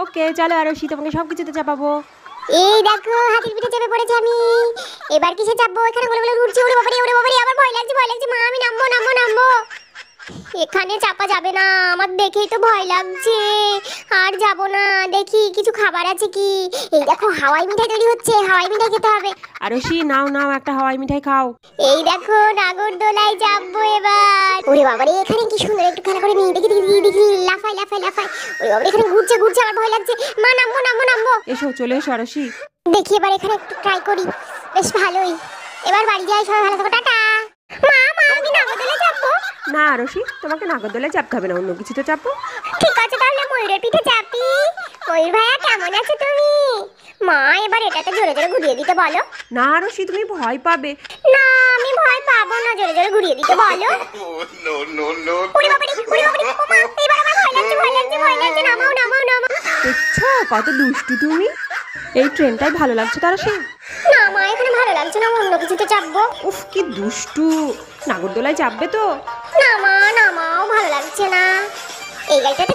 ওকে চলো আর আরশি তোমাকে সব কিছুতে চাপাবো এই দেখো হাতির পিঠে চেপে পড়েছি আমি এবার কিসে চাপবো এখানে গোলে গোলে উঠছে ওরে বাবারে ওরে বাবারে আমার ভয় লাগছে ভয় লাগছে মা আমি নামবো নামবো নামবো এখানে চাপা যাবে না আমার দেখেই তো ভয় লাগছে আর যাব না দেখি কিছু খাবার আছে কি এই দেখো হাওয়াই মিঠাই তৈরি হচ্ছে হাওয়াই মিঠাই খেতে হবে আর সি নাও নাও একটা হাওয়াই মিঠাই খাও এই দেখো নাগরদোলায় যাবো এবার ওরে বাবারে এখানে কি সুন্দর একটু খেলা করে তোমাকে নাগরদোলে চাপ খাবে না অন্য কিছু তো চাপবো ঠিক আছে তাহলে ময়ূরের পিঠে চাপি ময়ূর ভাইয়া কেমন আছো তুমি মা এবার এটাকে জোরে জোরে ঘুরিয়ে দিতে বলো না রশি তুমি ভয় পাবে না আমি ভয় পাবো না জোরে জোরে ঘুরিয়ে দিতে বলো নামাও নামাও নামাও দেখছো কত দুষ্টু তুমি এই ট্রেনটাই ভালো লাগছে তারা সে না মা এখানে ভালো লাগছে না অন্য কিছুতে চাপবো উফ কি দুষ্টু নাগরদোলায় চাপবে তো না মা না মা ভালো লাগছে না এই গাড়িটাতে